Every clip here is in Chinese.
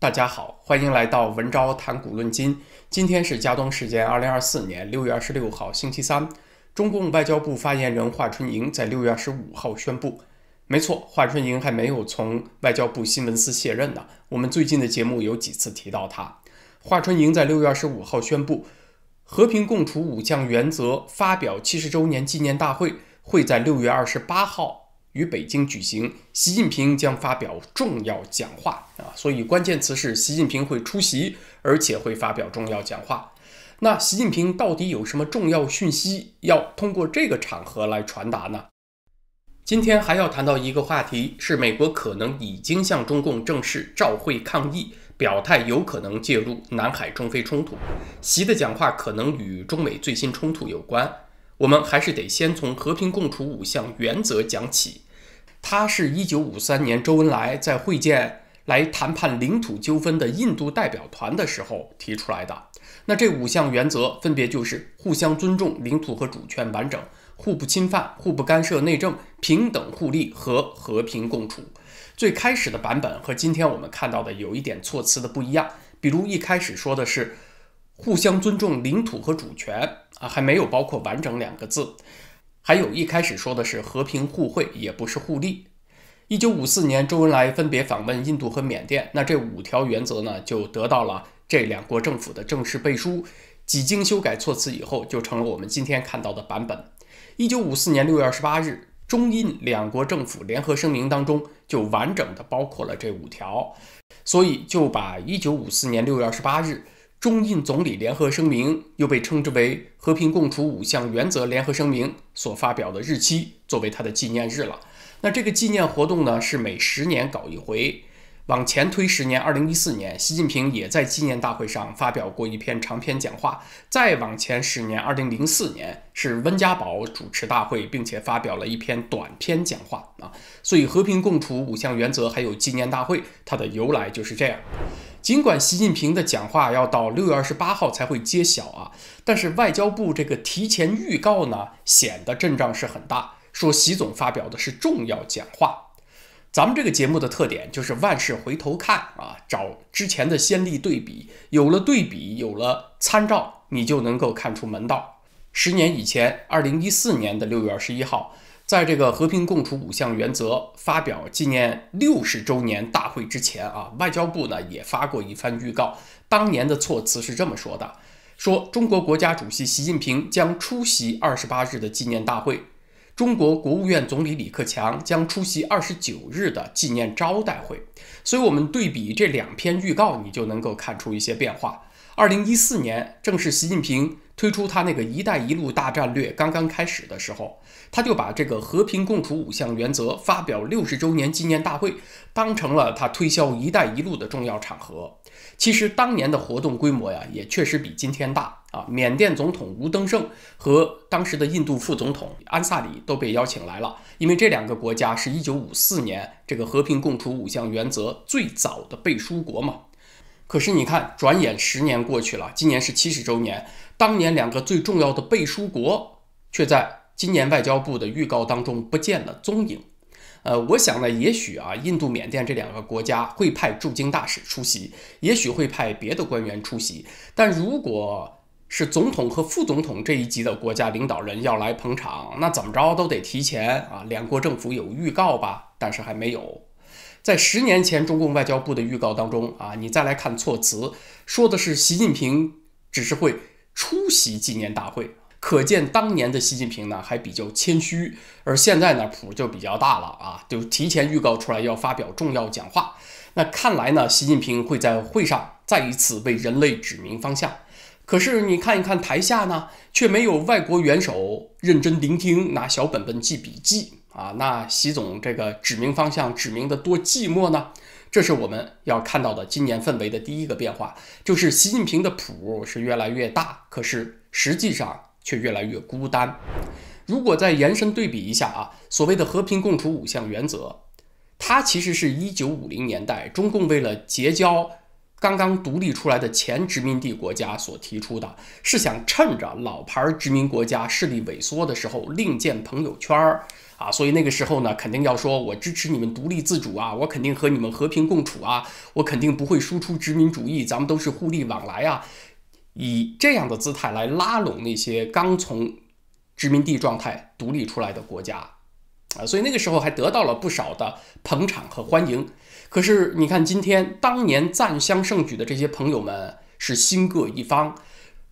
大家好，欢迎来到文昭谈古论今。今天是加东时间二零二四年六月二十六号星期三。中共外交部发言人华春莹在六月二十五号宣布，没错，华春莹还没有从外交部新闻司卸任呢。我们最近的节目有几次提到她。华春莹在六月二十五号宣布，和平共处五项原则发表七十周年纪念大会会在六月二十八号。于北京举行，习近平将发表重要讲话啊，所以关键词是习近平会出席，而且会发表重要讲话。那习近平到底有什么重要讯息要通过这个场合来传达呢？今天还要谈到一个话题，是美国可能已经向中共正式召会抗议，表态有可能介入南海中非冲突，习的讲话可能与中美最新冲突有关。我们还是得先从和平共处五项原则讲起。它是一九五三年周恩来在会见来谈判领土纠纷的印度代表团的时候提出来的。那这五项原则分别就是互相尊重领土和主权完整、互不侵犯、互不干涉内政、平等互利和和平共处。最开始的版本和今天我们看到的有一点措辞的不一样，比如一开始说的是互相尊重领土和主权啊，还没有包括完整两个字。还有一开始说的是和平互惠，也不是互利。一九五四年，周恩来分别访问印度和缅甸，那这五条原则呢，就得到了这两国政府的正式背书。几经修改措辞以后，就成了我们今天看到的版本。一九五四年六月二十八日，中印两国政府联合声明当中，就完整的包括了这五条，所以就把一九五四年六月二十八日。中印总理联合声明又被称之为和平共处五项原则联合声明，所发表的日期作为它的纪念日了。那这个纪念活动呢，是每十年搞一回，往前推十年，二零一四年，习近平也在纪念大会上发表过一篇长篇讲话；再往前十年，二零零四年，是温家宝主持大会，并且发表了一篇短篇讲话啊。所以，和平共处五项原则还有纪念大会，它的由来就是这样。尽管习近平的讲话要到六月二十八号才会揭晓啊，但是外交部这个提前预告呢，显得阵仗是很大。说习总发表的是重要讲话。咱们这个节目的特点就是万事回头看啊，找之前的先例对比，有了对比，有了参照，你就能够看出门道。十年以前，二零一四年的六月二十一号。在这个和平共处五项原则发表纪念六十周年大会之前啊，外交部呢也发过一番预告。当年的措辞是这么说的：说中国国家主席习近平将出席二十八日的纪念大会，中国国务院总理李克强将出席二十九日的纪念招待会。所以，我们对比这两篇预告，你就能够看出一些变化。二零一四年，正是习近平推出他那个“一带一路”大战略刚刚开始的时候，他就把这个和平共处五项原则发表六十周年纪念大会当成了他推销“一带一路”的重要场合。其实当年的活动规模呀，也确实比今天大啊。缅甸总统吴登盛和当时的印度副总统安萨里都被邀请来了，因为这两个国家是一九五四年这个和平共处五项原则最早的背书国嘛。可是你看，转眼十年过去了，今年是七十周年，当年两个最重要的背书国却在今年外交部的预告当中不见了踪影。呃，我想呢，也许啊，印度、缅甸这两个国家会派驻京大使出席，也许会派别的官员出席。但如果是总统和副总统这一级的国家领导人要来捧场，那怎么着都得提前啊，两国政府有预告吧？但是还没有。在十年前，中共外交部的预告当中啊，你再来看措辞，说的是习近平只是会出席纪念大会，可见当年的习近平呢还比较谦虚，而现在呢谱就比较大了啊，就提前预告出来要发表重要讲话。那看来呢，习近平会在会上再一次为人类指明方向。可是你看一看台下呢，却没有外国元首认真聆听，拿小本本记笔记。啊，那习总这个指明方向，指明的多寂寞呢？这是我们要看到的今年氛围的第一个变化，就是习近平的谱是越来越大，可是实际上却越来越孤单。如果再延伸对比一下啊，所谓的和平共处五项原则，它其实是一九五零年代中共为了结交。刚刚独立出来的前殖民地国家所提出的是想趁着老牌殖民国家势力萎缩的时候另建朋友圈儿啊，所以那个时候呢，肯定要说我支持你们独立自主啊，我肯定和你们和平共处啊，我肯定不会输出殖民主义，咱们都是互利往来啊，以这样的姿态来拉拢那些刚从殖民地状态独立出来的国家啊，所以那个时候还得到了不少的捧场和欢迎。可是你看，今天当年赞襄盛举的这些朋友们是心各一方。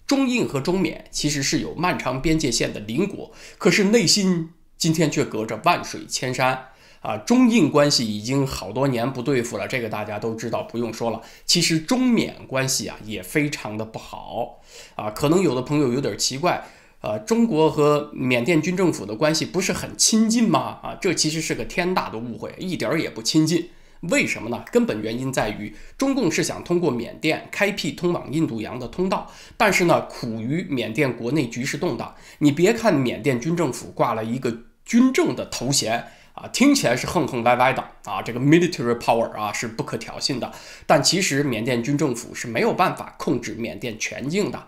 中印和中缅其实是有漫长边界线的邻国，可是内心今天却隔着万水千山啊。中印关系已经好多年不对付了，这个大家都知道，不用说了。其实中缅关系啊也非常的不好啊。可能有的朋友有点奇怪啊，中国和缅甸军政府的关系不是很亲近吗？啊，这其实是个天大的误会，一点也不亲近。为什么呢？根本原因在于，中共是想通过缅甸开辟通往印度洋的通道，但是呢，苦于缅甸国内局势动荡。你别看缅甸军政府挂了一个军政的头衔啊，听起来是横横歪歪的啊，这个 military power 啊是不可挑衅的，但其实缅甸军政府是没有办法控制缅甸全境的，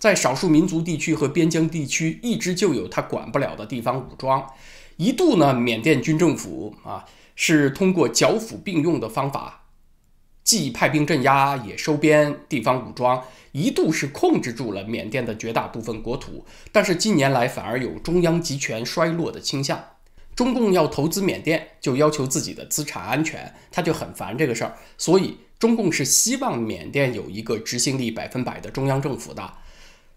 在少数民族地区和边疆地区一直就有他管不了的地方武装，一度呢，缅甸军政府啊。是通过剿抚并用的方法，既派兵镇压，也收编地方武装，一度是控制住了缅甸的绝大部分国土。但是近年来反而有中央集权衰落的倾向。中共要投资缅甸，就要求自己的资产安全，他就很烦这个事儿。所以中共是希望缅甸有一个执行力百分百的中央政府的。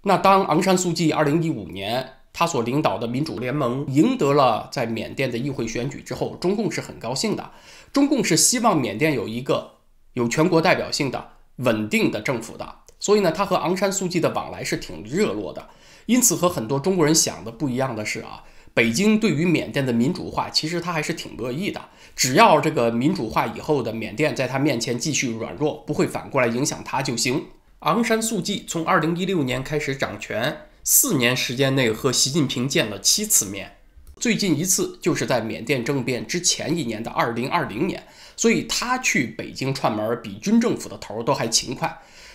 那当昂山素季二零一五年。他所领导的民主联盟赢得了在缅甸的议会选举之后，中共是很高兴的。中共是希望缅甸有一个有全国代表性的稳定的政府的，所以呢，他和昂山素季的往来是挺热络的。因此，和很多中国人想的不一样的是啊，北京对于缅甸的民主化其实他还是挺乐意的，只要这个民主化以后的缅甸在他面前继续软弱，不会反过来影响他就行。昂山素季从二零一六年开始掌权。四年时间内和习近平见了七次面，最近一次就是在缅甸政变之前一年的二零二零年，所以他去北京串门比军政府的头儿都还勤快。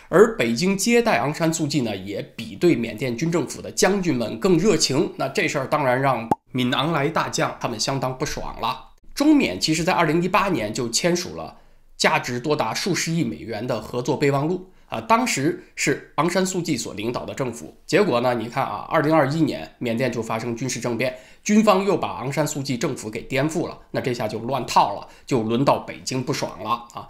而北京接待昂山素季呢，也比对缅甸军政府的将军们更热情。那这事儿当然让闽昂莱大将他们相当不爽了。中缅其实在二零一八年就签署了价值多达数十亿美元的合作备忘录。啊，当时是昂山素季所领导的政府。结果呢？你看啊，二零二一年缅甸就发生军事政变，军方又把昂山素季政府给颠覆了。那这下就乱套了，就轮到北京不爽了啊！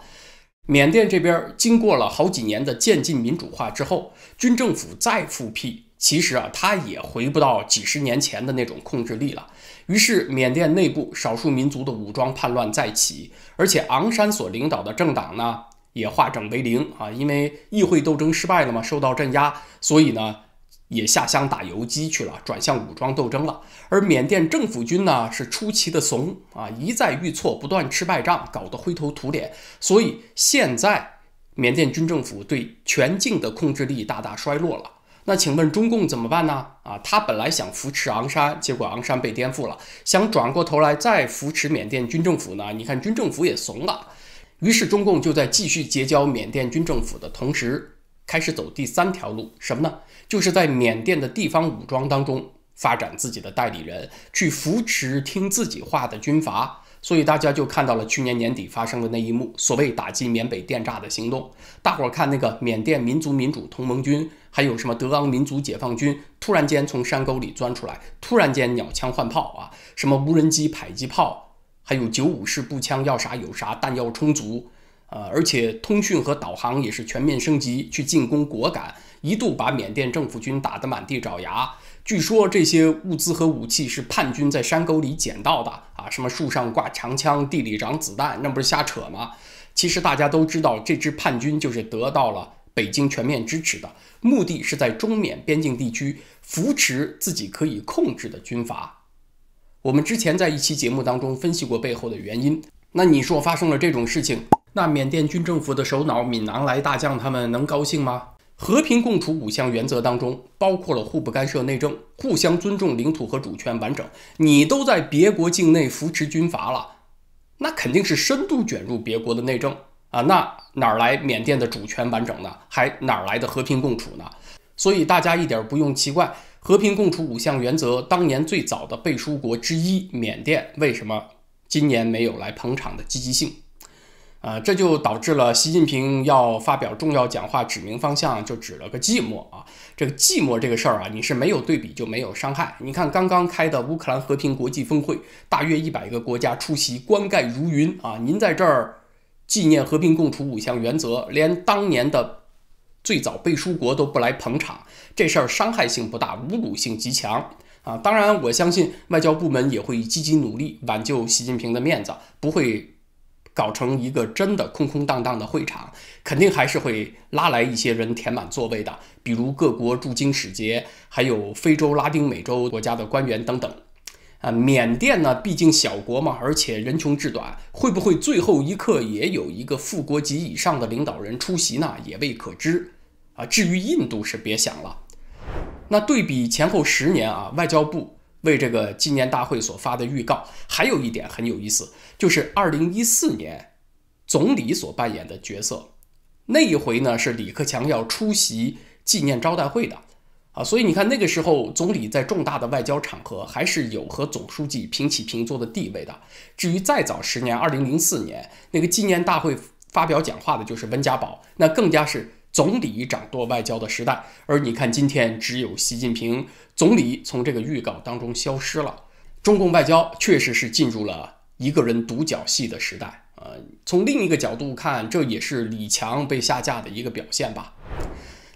缅甸这边经过了好几年的渐进民主化之后，军政府再复辟，其实啊，它也回不到几十年前的那种控制力了。于是缅甸内部少数民族的武装叛乱再起，而且昂山所领导的政党呢？也化整为零啊，因为议会斗争失败了嘛，受到镇压，所以呢，也下乡打游击去了，转向武装斗争了。而缅甸政府军呢，是出奇的怂啊，一再遇挫，不断吃败仗，搞得灰头土脸。所以现在缅甸军政府对全境的控制力大大衰落了。那请问中共怎么办呢？啊，他本来想扶持昂山，结果昂山被颠覆了，想转过头来再扶持缅甸军政府呢？你看军政府也怂了。于是中共就在继续结交缅甸军政府的同时，开始走第三条路，什么呢？就是在缅甸的地方武装当中发展自己的代理人，去扶持听自己话的军阀。所以大家就看到了去年年底发生的那一幕，所谓打击缅北电诈的行动。大伙儿看那个缅甸民族民主同盟军，还有什么德昂民族解放军，突然间从山沟里钻出来，突然间鸟枪换炮啊，什么无人机、迫击炮。还有九五式步枪要啥有啥，弹药充足，呃，而且通讯和导航也是全面升级，去进攻果敢，一度把缅甸政府军打得满地找牙。据说这些物资和武器是叛军在山沟里捡到的啊，什么树上挂长枪，地里长子弹，那不是瞎扯吗？其实大家都知道，这支叛军就是得到了北京全面支持的，目的是在中缅边境地区扶持自己可以控制的军阀。我们之前在一期节目当中分析过背后的原因。那你说发生了这种事情，那缅甸军政府的首脑敏昂莱大将他们能高兴吗？和平共处五项原则当中包括了互不干涉内政、互相尊重领土和主权完整。你都在别国境内扶持军阀了，那肯定是深度卷入别国的内政啊！那哪儿来缅甸的主权完整呢？还哪儿来的和平共处呢？所以大家一点不用奇怪。和平共处五项原则，当年最早的背书国之一缅甸，为什么今年没有来捧场的积极性？啊，这就导致了习近平要发表重要讲话，指明方向，就指了个寂寞啊！这个寂寞这个事儿啊，你是没有对比就没有伤害。你看，刚刚开的乌克兰和平国际峰会，大约一百个国家出席，冠盖如云啊！您在这儿纪念和平共处五项原则，连当年的最早背书国都不来捧场。这事儿伤害性不大，侮辱性极强啊！当然，我相信外交部门也会积极努力挽救习近平的面子，不会搞成一个真的空空荡荡的会场，肯定还是会拉来一些人填满座位的，比如各国驻京使节，还有非洲、拉丁美洲国家的官员等等。啊，缅甸呢，毕竟小国嘛，而且人穷志短，会不会最后一刻也有一个副国级以上的领导人出席呢？也未可知。至于印度是别想了。那对比前后十年啊，外交部为这个纪念大会所发的预告，还有一点很有意思，就是二零一四年总理所扮演的角色。那一回呢是李克强要出席纪念招待会的啊，所以你看那个时候总理在重大的外交场合还是有和总书记平起平坐的地位的。至于再早十年，二零零四年那个纪念大会发表讲话的就是温家宝，那更加是。总理掌舵外交的时代，而你看今天只有习近平总理从这个预告当中消失了。中共外交确实是进入了一个人独角戏的时代呃，从另一个角度看，这也是李强被下架的一个表现吧。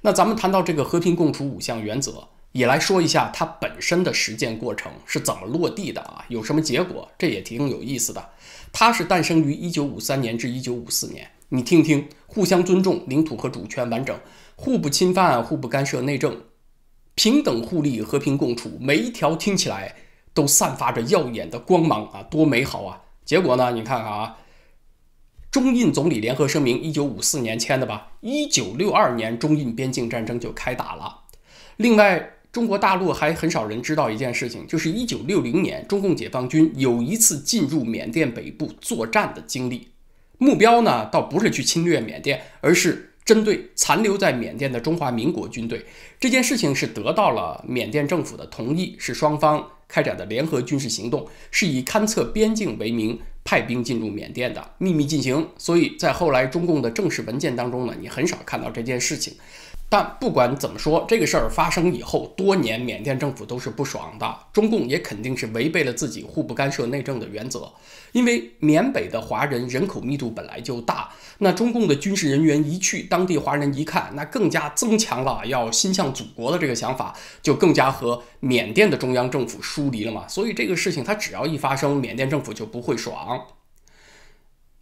那咱们谈到这个和平共处五项原则，也来说一下它本身的实践过程是怎么落地的啊？有什么结果？这也挺有意思的。它是诞生于1953年至1954年。你听听，互相尊重领土和主权完整，互不侵犯，互不干涉内政，平等互利，和平共处，每一条听起来都散发着耀眼的光芒啊，多美好啊！结果呢？你看看啊，中印总理联合声明一九五四年签的吧？一九六二年中印边境战争就开打了。另外，中国大陆还很少人知道一件事情，就是一九六零年，中共解放军有一次进入缅甸北部作战的经历。目标呢，倒不是去侵略缅甸，而是针对残留在缅甸的中华民国军队。这件事情是得到了缅甸政府的同意，是双方开展的联合军事行动，是以勘测边境为名。派兵进入缅甸的秘密进行，所以在后来中共的正式文件当中呢，你很少看到这件事情。但不管怎么说，这个事儿发生以后，多年缅甸政府都是不爽的。中共也肯定是违背了自己互不干涉内政的原则，因为缅北的华人人口密度本来就大，那中共的军事人员一去，当地华人一看，那更加增强了要心向祖国的这个想法，就更加和缅甸的中央政府疏离了嘛。所以这个事情它只要一发生，缅甸政府就不会爽。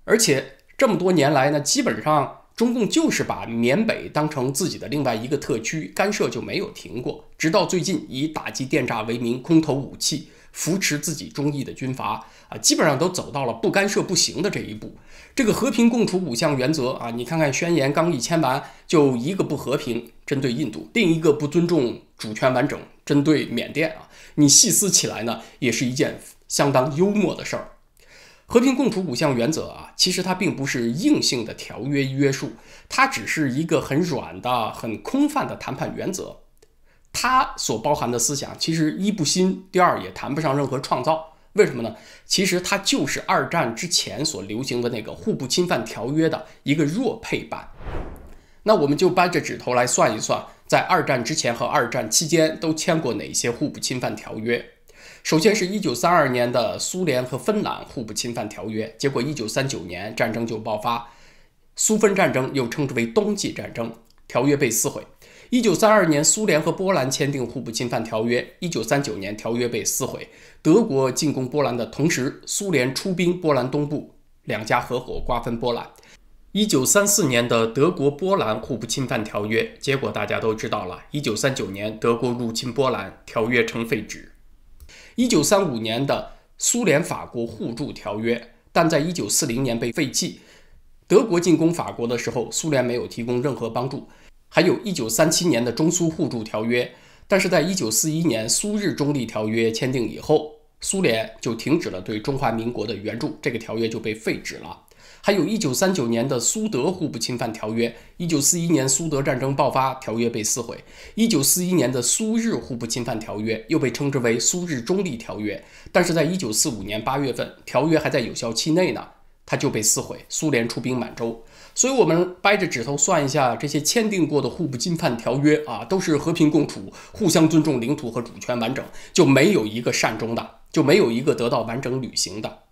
而且这么多年来呢，基本上中共就是把缅北当成自己的另外一个特区，干涉就没有停过。直到最近，以打击电诈为名空投武器，扶持自己中意的军阀啊，基本上都走到了不干涉不行的这一步。这个和平共处五项原则啊，你看看宣言刚一签完，就一个不和平针对印度，另一个不尊重主权完整针对缅甸啊，你细思起来呢，也是一件相当幽默的事儿。和平共处五项原则啊，其实它并不是硬性的条约约束，它只是一个很软的、很空泛的谈判原则。它所包含的思想，其实一不新，第二也谈不上任何创造。为什么呢？其实它就是二战之前所流行的那个互不侵犯条约的一个弱配版。那我们就掰着指头来算一算，在二战之前和二战期间都签过哪些互不侵犯条约？首先是一九三二年的苏联和芬兰互不侵犯条约，结果一九三九年战争就爆发，苏芬战争又称之为冬季战争，条约被撕毁。一九三二年苏联和波兰签订互不侵犯条约，一九三九年条约被撕毁。德国进攻波兰的同时，苏联出兵波兰东部，两家合伙瓜分波兰。一九三四年的德国波兰互不侵犯条约，结果大家都知道了，一九三九年德国入侵波兰，条约成废纸。一九三五年的苏联法国互助条约，但在一九四零年被废弃。德国进攻法国的时候，苏联没有提供任何帮助。还有一九三七年的中苏互助条约，但是在一九四一年苏日中立条约签订以后，苏联就停止了对中华民国的援助，这个条约就被废止了。还有1939年的苏德互不侵犯条约，1941年苏德战争爆发，条约被撕毁。1941年的苏日互不侵犯条约，又被称之为苏日中立条约。但是在1945年8月份，条约还在有效期内呢，它就被撕毁，苏联出兵满洲。所以，我们掰着指头算一下，这些签订过的互不侵犯条约啊，都是和平共处，互相尊重领土和主权完整，就没有一个善终的，就没有一个得到完整履行的。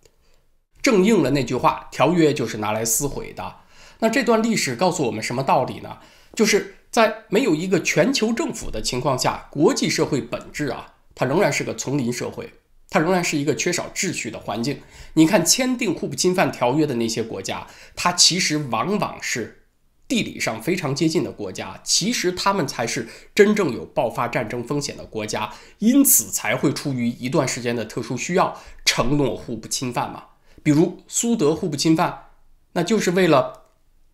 正应了那句话，条约就是拿来撕毁的。那这段历史告诉我们什么道理呢？就是在没有一个全球政府的情况下，国际社会本质啊，它仍然是个丛林社会，它仍然是一个缺少秩序的环境。你看，签订互不侵犯条约的那些国家，它其实往往是地理上非常接近的国家，其实他们才是真正有爆发战争风险的国家，因此才会出于一段时间的特殊需要，承诺互不侵犯嘛。比如苏德互不侵犯，那就是为了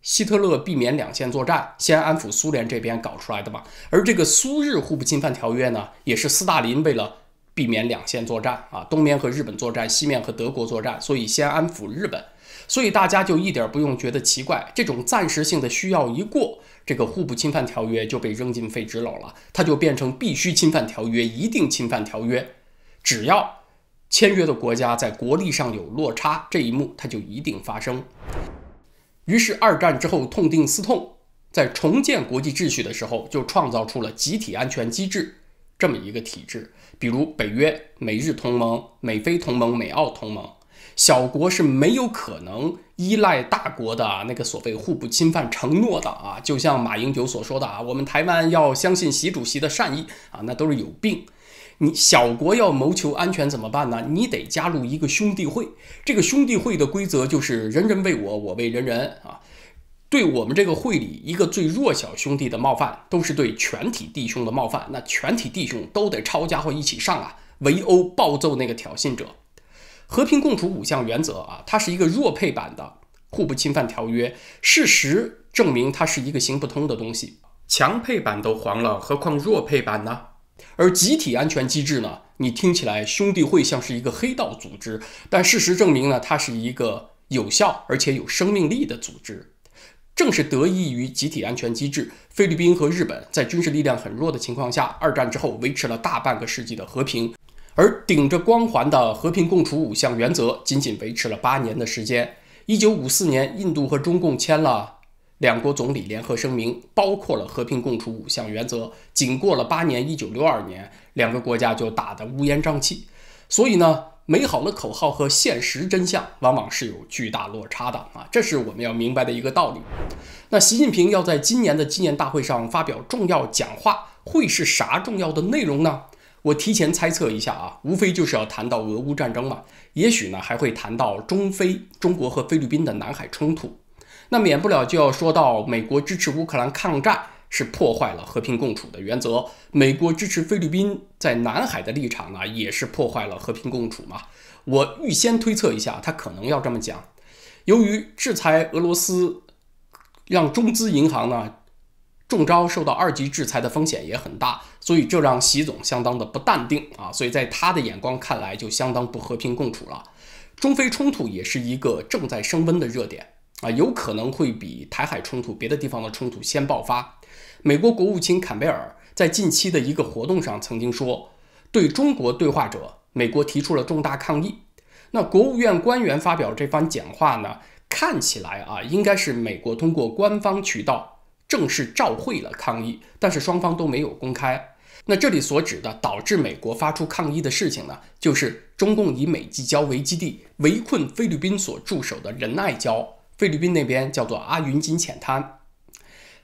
希特勒避免两线作战，先安抚苏联这边搞出来的嘛。而这个苏日互不侵犯条约呢，也是斯大林为了避免两线作战啊，东面和日本作战，西面和德国作战，所以先安抚日本。所以大家就一点不用觉得奇怪，这种暂时性的需要一过，这个互不侵犯条约就被扔进废纸篓了，它就变成必须侵犯条约、一定侵犯条约，只要。签约的国家在国力上有落差，这一幕它就一定发生。于是二战之后痛定思痛，在重建国际秩序的时候，就创造出了集体安全机制这么一个体制，比如北约、美日同盟、美非同盟、美澳同盟。小国是没有可能依赖大国的那个所谓互不侵犯承诺的啊！就像马英九所说的啊，我们台湾要相信习主席的善意啊，那都是有病。你小国要谋求安全怎么办呢？你得加入一个兄弟会。这个兄弟会的规则就是“人人为我，我为人人”啊。对我们这个会里一个最弱小兄弟的冒犯，都是对全体弟兄的冒犯。那全体弟兄都得抄家伙一起上啊，围殴暴揍那个挑衅者。和平共处五项原则啊，它是一个弱配版的《互不侵犯条约》。事实证明，它是一个行不通的东西。强配版都黄了，何况弱配版呢？而集体安全机制呢？你听起来兄弟会像是一个黑道组织，但事实证明呢，它是一个有效而且有生命力的组织。正是得益于集体安全机制，菲律宾和日本在军事力量很弱的情况下，二战之后维持了大半个世纪的和平。而顶着光环的和平共处五项原则，仅仅维持了八年的时间。一九五四年，印度和中共签了。两国总理联合声明包括了和平共处五项原则。仅过了八年，一九六二年，两个国家就打得乌烟瘴气。所以呢，美好的口号和现实真相往往是有巨大落差的啊，这是我们要明白的一个道理。那习近平要在今年的纪念大会上发表重要讲话，会是啥重要的内容呢？我提前猜测一下啊，无非就是要谈到俄乌战争嘛，也许呢还会谈到中非、中国和菲律宾的南海冲突。那免不了就要说到美国支持乌克兰抗战是破坏了和平共处的原则，美国支持菲律宾在南海的立场呢也是破坏了和平共处嘛。我预先推测一下，他可能要这么讲。由于制裁俄罗斯，让中资银行呢中招受到二级制裁的风险也很大，所以这让习总相当的不淡定啊，所以在他的眼光看来就相当不和平共处了。中非冲突也是一个正在升温的热点。啊，有可能会比台海冲突、别的地方的冲突先爆发。美国国务卿坎贝尔在近期的一个活动上曾经说，对中国对话者，美国提出了重大抗议。那国务院官员发表这番讲话呢，看起来啊，应该是美国通过官方渠道正式召会了抗议，但是双方都没有公开。那这里所指的导致美国发出抗议的事情呢，就是中共以美济礁为基地，围困菲律宾所驻守的仁爱礁。菲律宾那边叫做阿云金浅滩，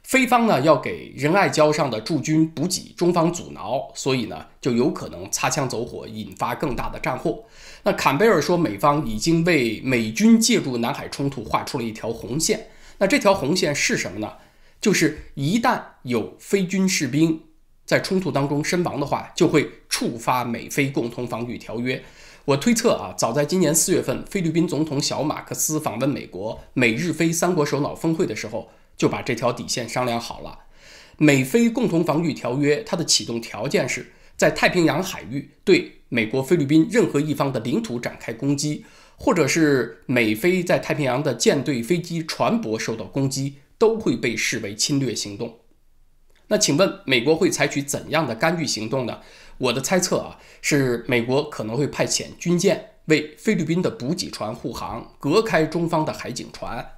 菲方呢要给仁爱礁上的驻军补给，中方阻挠，所以呢就有可能擦枪走火，引发更大的战祸。那坎贝尔说，美方已经为美军介入南海冲突画出了一条红线。那这条红线是什么呢？就是一旦有菲军士兵在冲突当中身亡的话，就会触发美菲共同防御条约。我推测啊，早在今年四月份，菲律宾总统小马克思访问美国、美日菲三国首脑峰会的时候，就把这条底线商量好了。美菲共同防御条约它的启动条件是在太平洋海域对美国、菲律宾任何一方的领土展开攻击，或者是美菲在太平洋的舰队、飞机、船舶受到攻击，都会被视为侵略行动。那请问，美国会采取怎样的干预行动呢？我的猜测啊，是美国可能会派遣军舰为菲律宾的补给船护航，隔开中方的海警船。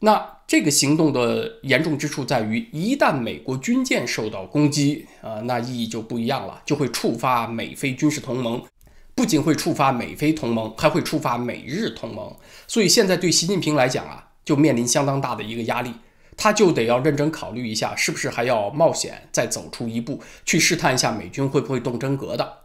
那这个行动的严重之处在于，一旦美国军舰受到攻击，啊，那意义就不一样了，就会触发美菲军事同盟，不仅会触发美菲同盟，还会触发美日同盟。所以现在对习近平来讲啊，就面临相当大的一个压力。他就得要认真考虑一下，是不是还要冒险再走出一步，去试探一下美军会不会动真格的。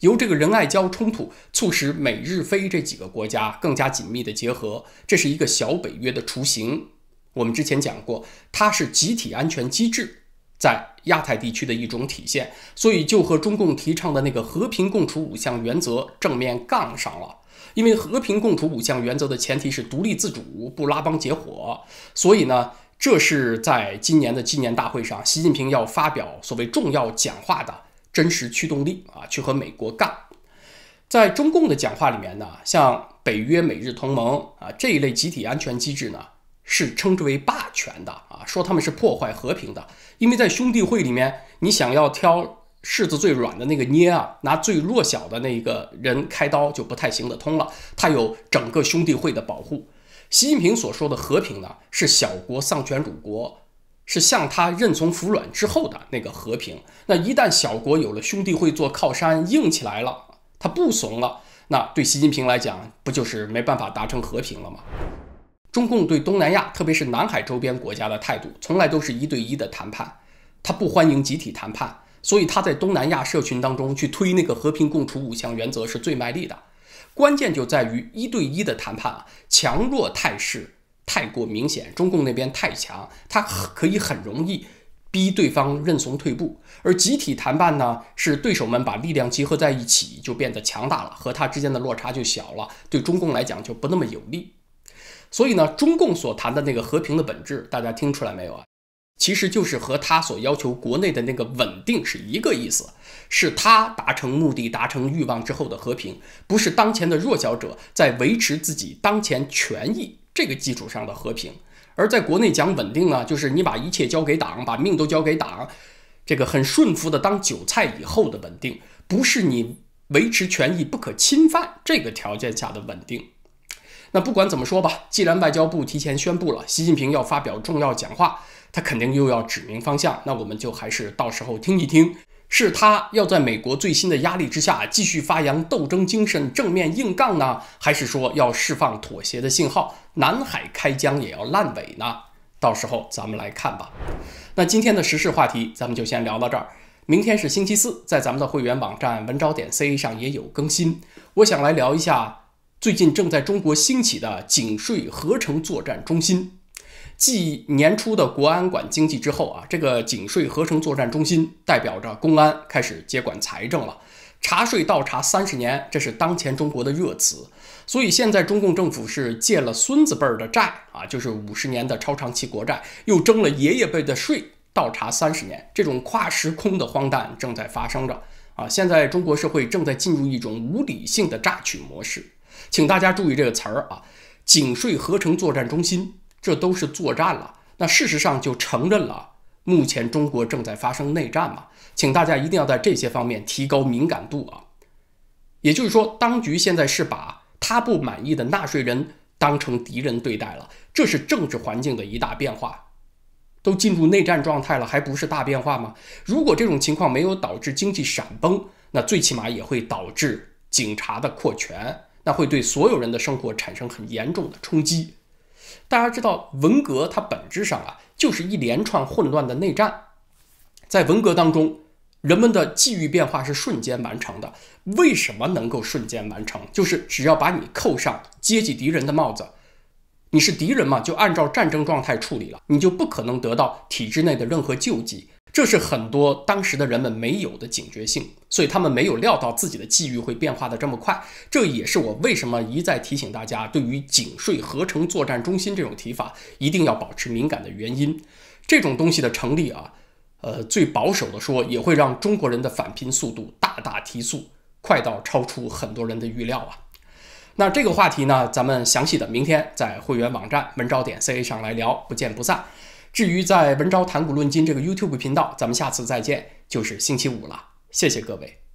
由这个仁爱礁冲突促使美日菲这几个国家更加紧密的结合，这是一个小北约的雏形。我们之前讲过，它是集体安全机制在亚太地区的一种体现，所以就和中共提倡的那个和平共处五项原则正面杠上了。因为和平共处五项原则的前提是独立自主，不拉帮结伙，所以呢。这是在今年的纪念大会上，习近平要发表所谓重要讲话的真实驱动力啊，去和美国干。在中共的讲话里面呢，像北约、美日同盟啊这一类集体安全机制呢，是称之为霸权的啊，说他们是破坏和平的。因为在兄弟会里面，你想要挑柿子最软的那个捏啊，拿最弱小的那一个人开刀就不太行得通了，他有整个兄弟会的保护。习近平所说的和平呢，是小国丧权辱国，是向他认怂服软之后的那个和平。那一旦小国有了兄弟会做靠山，硬起来了，他不怂了，那对习近平来讲，不就是没办法达成和平了吗？中共对东南亚，特别是南海周边国家的态度，从来都是一对一的谈判，他不欢迎集体谈判，所以他在东南亚社群当中去推那个和平共处五项原则，是最卖力的。关键就在于一对一的谈判啊，强弱态势太过明显，中共那边太强，他可以很容易逼对方认怂退步。而集体谈判呢，是对手们把力量集合在一起，就变得强大了，和他之间的落差就小了，对中共来讲就不那么有利。所以呢，中共所谈的那个和平的本质，大家听出来没有啊？其实就是和他所要求国内的那个稳定是一个意思，是他达成目的、达成欲望之后的和平，不是当前的弱小者在维持自己当前权益这个基础上的和平。而在国内讲稳定呢，就是你把一切交给党，把命都交给党，这个很顺服的当韭菜以后的稳定，不是你维持权益不可侵犯这个条件下的稳定。那不管怎么说吧，既然外交部提前宣布了习近平要发表重要讲话。他肯定又要指明方向，那我们就还是到时候听一听，是他要在美国最新的压力之下继续发扬斗争精神，正面硬杠呢，还是说要释放妥协的信号，南海开疆也要烂尾呢？到时候咱们来看吧。那今天的时事话题，咱们就先聊到这儿。明天是星期四，在咱们的会员网站文昭点 C 上也有更新。我想来聊一下最近正在中国兴起的警税合成作战中心。继年初的国安管经济之后啊，这个警税合成作战中心代表着公安开始接管财政了。查税倒查三十年，这是当前中国的热词。所以现在中共政府是借了孙子辈儿的债啊，就是五十年的超长期国债，又征了爷爷辈的税，倒查三十年，这种跨时空的荒诞正在发生着啊。现在中国社会正在进入一种无理性的榨取模式，请大家注意这个词儿啊，警税合成作战中心。这都是作战了，那事实上就承认了目前中国正在发生内战嘛？请大家一定要在这些方面提高敏感度啊！也就是说，当局现在是把他不满意的纳税人当成敌人对待了，这是政治环境的一大变化。都进入内战状态了，还不是大变化吗？如果这种情况没有导致经济闪崩，那最起码也会导致警察的扩权，那会对所有人的生活产生很严重的冲击。大家知道，文革它本质上啊，就是一连串混乱的内战。在文革当中，人们的际遇变化是瞬间完成的。为什么能够瞬间完成？就是只要把你扣上阶级敌人的帽子，你是敌人嘛，就按照战争状态处理了，你就不可能得到体制内的任何救济。这是很多当时的人们没有的警觉性，所以他们没有料到自己的际遇会变化的这么快。这也是我为什么一再提醒大家，对于警税合成作战中心这种提法，一定要保持敏感的原因。这种东西的成立啊，呃，最保守的说，也会让中国人的返贫速度大大提速，快到超出很多人的预料啊。那这个话题呢，咱们详细的明天在会员网站文招点 C A 上来聊，不见不散。至于在“文昭谈古论今”这个 YouTube 频道，咱们下次再见，就是星期五了。谢谢各位。